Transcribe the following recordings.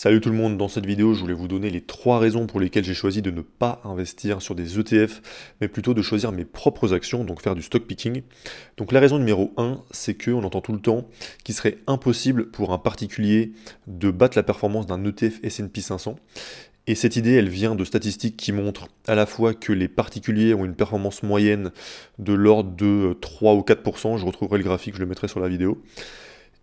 Salut tout le monde, dans cette vidéo je voulais vous donner les trois raisons pour lesquelles j'ai choisi de ne pas investir sur des ETF, mais plutôt de choisir mes propres actions, donc faire du stock picking. Donc la raison numéro 1, c'est que on entend tout le temps qu'il serait impossible pour un particulier de battre la performance d'un ETF S&P 500. Et cette idée, elle vient de statistiques qui montrent à la fois que les particuliers ont une performance moyenne de l'ordre de 3 ou 4%, je retrouverai le graphique, je le mettrai sur la vidéo,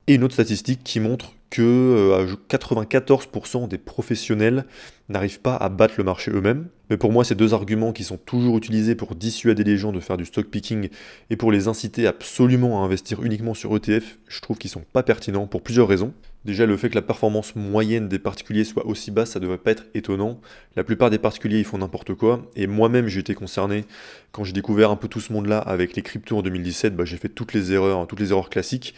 et une autre statistique qui montre que 94% euh, des professionnels n'arrivent pas à battre le marché eux-mêmes. Mais pour moi, ces deux arguments qui sont toujours utilisés pour dissuader les gens de faire du stock picking et pour les inciter absolument à investir uniquement sur ETF, je trouve qu'ils ne sont pas pertinents pour plusieurs raisons. Déjà, le fait que la performance moyenne des particuliers soit aussi basse, ça ne devrait pas être étonnant. La plupart des particuliers, ils font n'importe quoi. Et moi-même, j'ai été concerné. Quand j'ai découvert un peu tout ce monde-là avec les cryptos en 2017, bah, j'ai fait toutes les erreurs, toutes les erreurs classiques.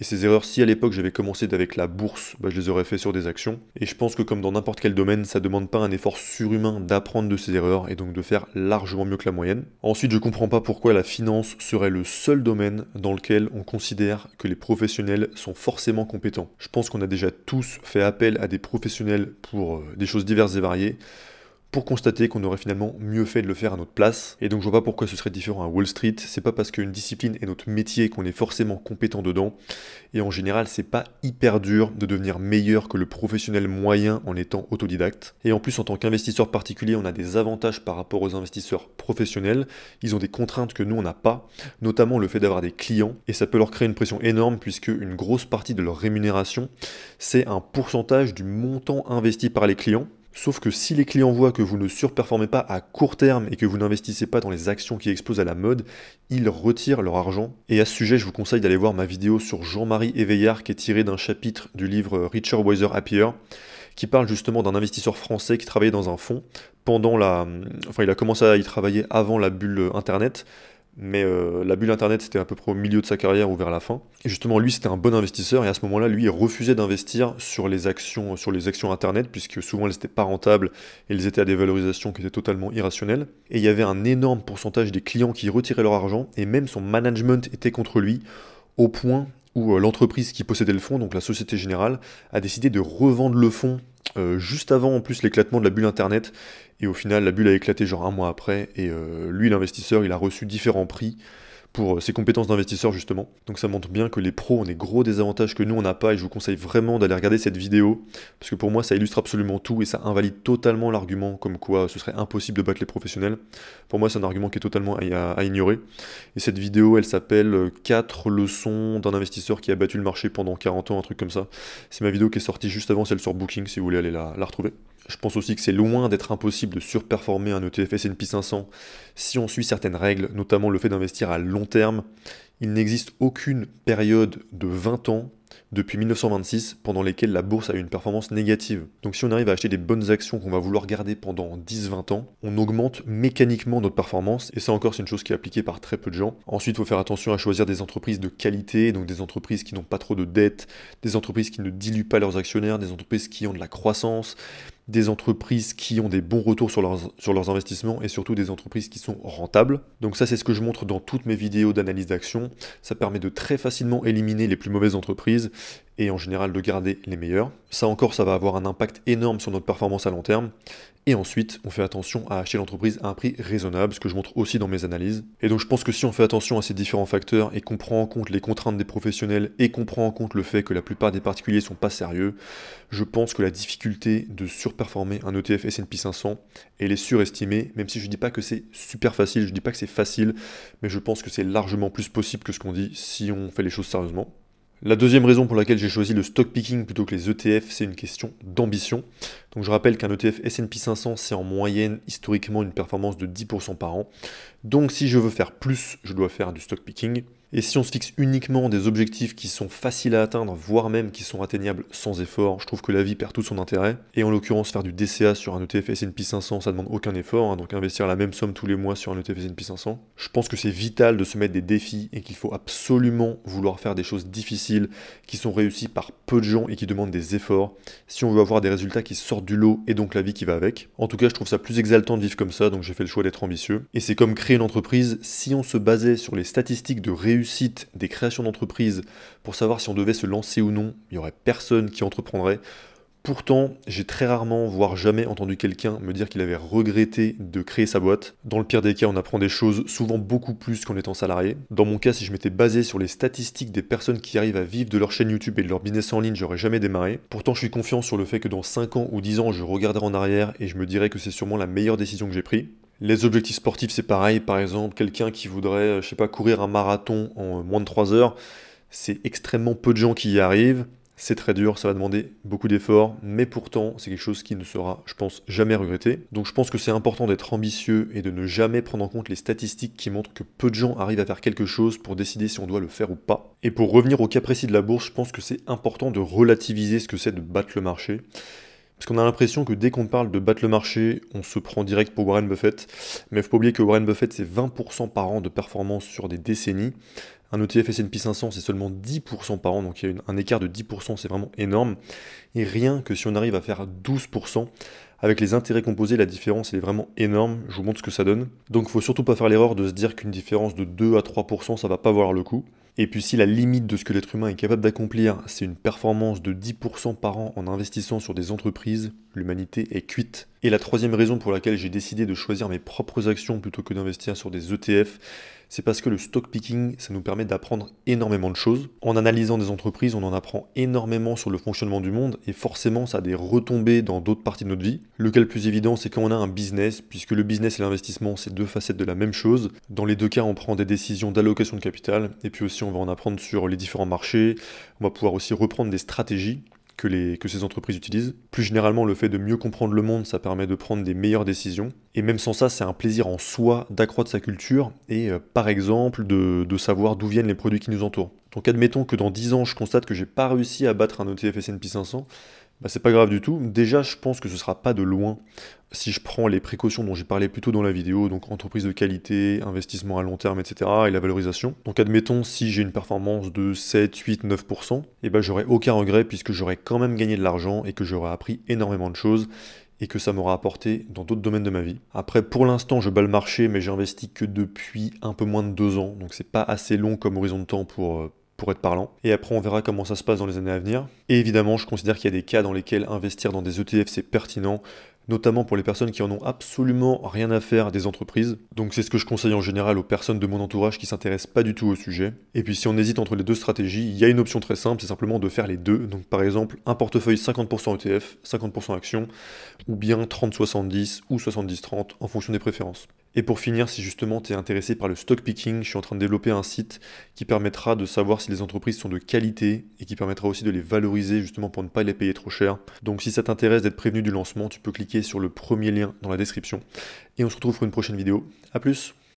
Et ces erreurs, si à l'époque j'avais commencé avec la bourse, bah, je les aurais fait sur des actions. Et je pense que comme dans n'importe quel domaine, ça demande pas un effort surhumain d'apprendre de ces erreurs et donc de faire largement mieux que la moyenne. Ensuite, je comprends pas pourquoi la finance serait le seul domaine dans lequel on considère que les professionnels sont forcément compétents. Je pense qu'on a déjà tous fait appel à des professionnels pour euh, des choses diverses et variées pour constater qu'on aurait finalement mieux fait de le faire à notre place. Et donc je vois pas pourquoi ce serait différent à Wall Street. C'est pas parce qu'une discipline est notre métier qu'on est forcément compétent dedans. Et en général, c'est pas hyper dur de devenir meilleur que le professionnel moyen en étant autodidacte. Et en plus, en tant qu'investisseur particulier, on a des avantages par rapport aux investisseurs professionnels. Ils ont des contraintes que nous on n'a pas, notamment le fait d'avoir des clients. Et ça peut leur créer une pression énorme puisque une grosse partie de leur rémunération, c'est un pourcentage du montant investi par les clients Sauf que si les clients voient que vous ne surperformez pas à court terme et que vous n'investissez pas dans les actions qui explosent à la mode, ils retirent leur argent. Et à ce sujet, je vous conseille d'aller voir ma vidéo sur Jean-Marie Éveillard qui est tirée d'un chapitre du livre Richard Weiser Happier qui parle justement d'un investisseur français qui travaillait dans un fonds pendant la... Enfin, il a commencé à y travailler avant la bulle Internet mais euh, la bulle Internet, c'était à peu près au milieu de sa carrière ou vers la fin. Et justement, lui, c'était un bon investisseur. Et à ce moment-là, lui, il refusait d'investir sur les actions, sur les actions Internet, puisque souvent elles n'étaient pas rentables et elles étaient à des valorisations qui étaient totalement irrationnelles. Et il y avait un énorme pourcentage des clients qui retiraient leur argent. Et même son management était contre lui, au point où euh, l'entreprise qui possédait le fonds, donc la Société Générale, a décidé de revendre le fonds euh, juste avant en plus l'éclatement de la bulle Internet. Et au final, la bulle a éclaté genre un mois après, et euh, lui, l'investisseur, il a reçu différents prix pour ses euh, compétences d'investisseur justement. Donc ça montre bien que les pros ont des gros désavantages que nous on n'a pas et je vous conseille vraiment d'aller regarder cette vidéo parce que pour moi ça illustre absolument tout et ça invalide totalement l'argument comme quoi ce serait impossible de battre les professionnels. Pour moi c'est un argument qui est totalement à, ignorer. Et cette vidéo elle s'appelle 4 euh, leçons d'un investisseur qui a battu le marché pendant 40 ans, un truc comme ça. C'est ma vidéo qui est sortie juste avant celle sur Booking si vous voulez aller la retrouver je pense aussi que c'est loin d'être impossible de surperformer un ETF S&P 500 si on suit certaines règles, notamment le fait d'investir à long terme. Il n'existe aucune période de 20 ans depuis 1926 pendant lesquelles la bourse a eu une performance négative. Donc si on arrive à acheter des bonnes actions qu'on va vouloir garder pendant 10-20 ans, on augmente mécaniquement notre performance et ça encore c'est une chose qui est appliquée par très peu de gens. Ensuite, il faut faire attention à choisir des entreprises de qualité, donc des entreprises qui n'ont pas trop de dettes, des entreprises qui ne diluent pas leurs actionnaires, des entreprises qui ont de la croissance, des entreprises qui ont des bons retours sur leurs, sur leurs investissements et surtout des entreprises qui sont rentables. Donc ça c'est ce que je montre dans toutes mes vidéos d'analyse d'action. Ça permet de très facilement éliminer les plus mauvaises entreprises et en général de garder les meilleurs. Ça encore, ça va avoir un impact énorme sur notre performance à long terme. Et ensuite, on fait attention à acheter l'entreprise à un prix raisonnable, ce que je montre aussi dans mes analyses. Et donc je pense que si on fait attention à ces différents facteurs et qu'on prend en compte les contraintes des professionnels et qu'on prend en compte le fait que la plupart des particuliers sont pas sérieux, je pense que la difficulté de surperformer un ETF S&P 500, est surestimée, même si je ne dis pas que c'est super facile, je ne dis pas que c'est facile, mais je pense que c'est largement plus possible que ce qu'on dit si on fait les choses sérieusement. La deuxième raison pour laquelle j'ai choisi le stock picking plutôt que les ETF, c'est une question d'ambition. Donc je rappelle qu'un ETF S&P 500, c'est en moyenne historiquement une performance de 10% par an. Donc si je veux faire plus, je dois faire du stock picking. Et si on se fixe uniquement des objectifs qui sont faciles à atteindre, voire même qui sont atteignables sans effort, je trouve que la vie perd tout son intérêt. Et en l'occurrence, faire du DCA sur un ETF S&P 500, ça demande aucun effort, hein, donc investir la même somme tous les mois sur un ETF S&P 500. Je pense que c'est vital de se mettre des défis et qu'il faut absolument vouloir faire des choses difficiles qui sont réussies par peu de gens et qui demandent des efforts si on veut avoir des résultats qui sortent du lot et donc la vie qui va avec. En tout cas, je trouve ça plus exaltant de vivre comme ça, donc j'ai fait le choix d'être ambitieux. Et c'est comme créer une entreprise, si on se basait sur les statistiques de réussite des créations d'entreprises pour savoir si on devait se lancer ou non, il n'y aurait personne qui entreprendrait. Pourtant, j'ai très rarement, voire jamais entendu quelqu'un me dire qu'il avait regretté de créer sa boîte. Dans le pire des cas, on apprend des choses souvent beaucoup plus qu'en étant salarié. Dans mon cas, si je m'étais basé sur les statistiques des personnes qui arrivent à vivre de leur chaîne YouTube et de leur business en ligne, j'aurais jamais démarré. Pourtant, je suis confiant sur le fait que dans 5 ans ou 10 ans, je regarderai en arrière et je me dirai que c'est sûrement la meilleure décision que j'ai prise. Les objectifs sportifs, c'est pareil. Par exemple, quelqu'un qui voudrait, euh, je sais pas, courir un marathon en euh, moins de 3 heures, c'est extrêmement peu de gens qui y arrivent. C'est très dur, ça va demander beaucoup d'efforts, mais pourtant, c'est quelque chose qui ne sera, je pense, jamais regretté. Donc je pense que c'est important d'être ambitieux et de ne jamais prendre en compte les statistiques qui montrent que peu de gens arrivent à faire quelque chose pour décider si on doit le faire ou pas. Et pour revenir au cas précis de la bourse, je pense que c'est important de relativiser ce que c'est de battre le marché. Parce qu'on a l'impression que dès qu'on parle de battre le marché, on se prend direct pour Warren Buffett. Mais il faut pas oublier que Warren Buffett, c'est 20% par an de performance sur des décennies. Un ETF S&P 500, c'est seulement 10% par an, donc il y a un écart de 10%, c'est vraiment énorme. Et rien que si on arrive à faire 12%, avec les intérêts composés, la différence est vraiment énorme. Je vous montre ce que ça donne. Donc il faut surtout pas faire l'erreur de se dire qu'une différence de 2 à 3%, ça va pas valoir le coup. Et puis si la limite de ce que l'être humain est capable d'accomplir, c'est une performance de 10% par an en investissant sur des entreprises, l'humanité est cuite. Et la troisième raison pour laquelle j'ai décidé de choisir mes propres actions plutôt que d'investir sur des ETF, c'est parce que le stock picking, ça nous permet d'apprendre énormément de choses. En analysant des entreprises, on en apprend énormément sur le fonctionnement du monde et forcément ça a des retombées dans d'autres parties de notre vie. Le cas le plus évident, c'est quand on a un business, puisque le business et l'investissement, c'est deux facettes de la même chose. Dans les deux cas, on prend des décisions d'allocation de capital et puis aussi on va en apprendre sur les différents marchés, on va pouvoir aussi reprendre des stratégies que, ces entreprises utilisent. Plus généralement, le fait de mieux comprendre le monde, ça permet de prendre des meilleures décisions. Et même sans ça, c'est un plaisir en soi d'accroître sa culture et, euh, par exemple, de, savoir d'où viennent les produits qui nous entourent. Donc admettons que dans 10 ans, je constate que j'ai pas réussi à battre un ETF S&P 500, bah, c'est pas grave du tout. Déjà, je pense que ce sera pas de loin si je prends les précautions dont j'ai parlé plus tôt dans la vidéo, donc entreprise de qualité, investissement à long terme, etc., et la valorisation. Donc admettons si j'ai une performance de 7, 8, 9%, et ben j'aurai aucun regret puisque j'aurai quand même gagné de l'argent et que j'aurai appris énormément de choses et que ça m'aura apporté dans d'autres domaines de ma vie. Après, pour l'instant, je bats le marché, mais j'investis que depuis un peu moins de deux ans, donc c'est pas assez long comme horizon de temps pour, euh, être parlant. Et après, on verra comment ça se passe dans les années à venir. Et évidemment, je considère qu'il y a des cas dans lesquels investir dans des ETF, c'est pertinent notamment pour les personnes qui en ont absolument rien à faire des entreprises. Donc c'est ce que je conseille en général aux personnes de mon entourage qui s'intéressent pas du tout au sujet. Et puis si on hésite entre les deux stratégies, il y a une option très simple, c'est simplement de faire les deux. Donc par exemple, un portefeuille 50% ETF, 50% actions, ou bien 30-70 ou 70-30 en fonction des préférences. Et pour finir, si justement tu es intéressé par le stock picking, je suis en train de développer un site qui permettra de savoir si les entreprises sont de qualité et qui permettra aussi de les valoriser justement pour ne pas les payer trop cher. Donc si ça t'intéresse d'être prévenu du lancement, tu peux cliquer sur le premier lien dans la description. Et on se retrouve pour une prochaine vidéo. A plus